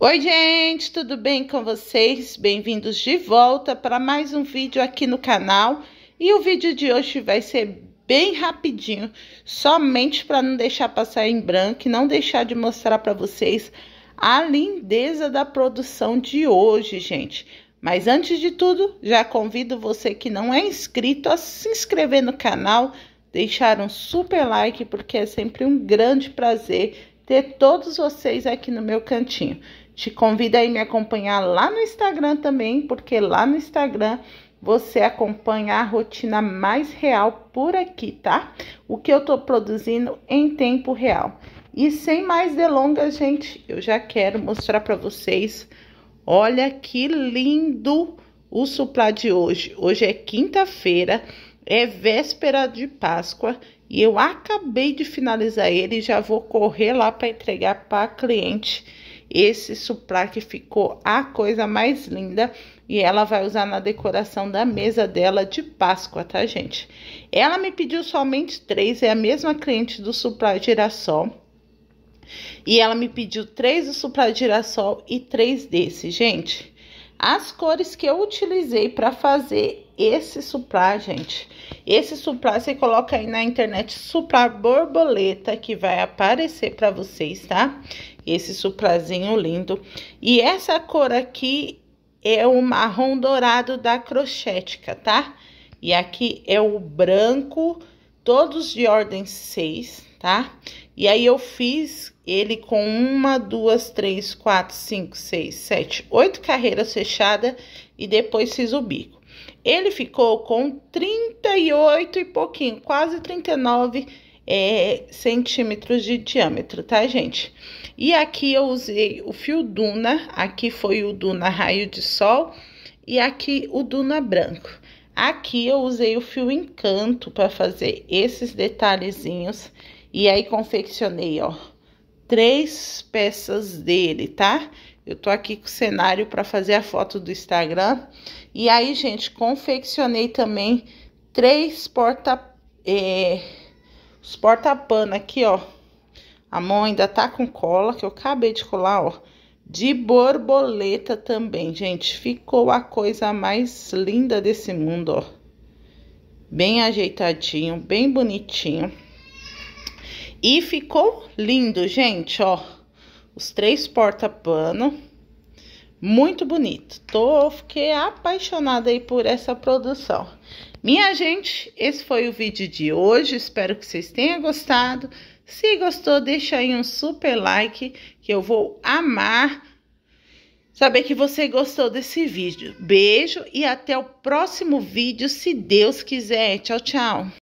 Oi, gente, tudo bem com vocês? Bem-vindos de volta para mais um vídeo aqui no canal. E o vídeo de hoje vai ser bem rapidinho, somente para não deixar passar em branco e não deixar de mostrar para vocês a lindeza da produção de hoje, gente. Mas antes de tudo, já convido você que não é inscrito a se inscrever no canal, deixar um super like, porque é sempre um grande prazer ter todos vocês aqui no meu cantinho. Te convido aí me acompanhar lá no Instagram também, porque lá no Instagram você acompanha a rotina mais real por aqui, tá? O que eu tô produzindo em tempo real. E sem mais delongas, gente, eu já quero mostrar para vocês. Olha que lindo o suplá de hoje. Hoje é quinta-feira. É véspera de Páscoa e eu acabei de finalizar ele e já vou correr lá para entregar para a cliente. Esse suplá que ficou a coisa mais linda e ela vai usar na decoração da mesa dela de Páscoa, tá, gente? Ela me pediu somente três, é a mesma cliente do suplá girassol. E ela me pediu três do suplá girassol e três desse, gente. As cores que eu utilizei para fazer esse suplá, gente, esse suplá você coloca aí na internet, suplá borboleta, que vai aparecer para vocês, tá? Esse suplazinho lindo. E essa cor aqui é o marrom dourado da crochética, tá? E aqui é o branco dourado todos de ordem 6, tá? E aí eu fiz ele com uma, duas, três, quatro, cinco, seis, sete, oito carreiras fechadas e depois fiz o bico. Ele ficou com 38 e pouquinho, quase 39 é, centímetros de diâmetro, tá, gente? E aqui eu usei o fio Duna, aqui foi o Duna Raio de Sol e aqui o Duna Branco. Aqui eu usei o fio encanto para fazer esses detalhezinhos e aí confeccionei, ó, três peças dele, tá? Eu tô aqui com o cenário para fazer a foto do Instagram. E aí, gente, confeccionei também três porta é, os porta-pano aqui, ó. A mão ainda tá com cola que eu acabei de colar, ó de borboleta também, gente. Ficou a coisa mais linda desse mundo, ó. Bem ajeitadinho, bem bonitinho. E ficou lindo, gente, ó. Os três porta-pano. Muito bonito. Tô, fiquei apaixonada aí por essa produção. Minha gente, esse foi o vídeo de hoje. Espero que vocês tenham gostado. Se gostou, deixa aí um super like que eu vou amar saber que você gostou desse vídeo. Beijo e até o próximo vídeo, se Deus quiser. Tchau, tchau.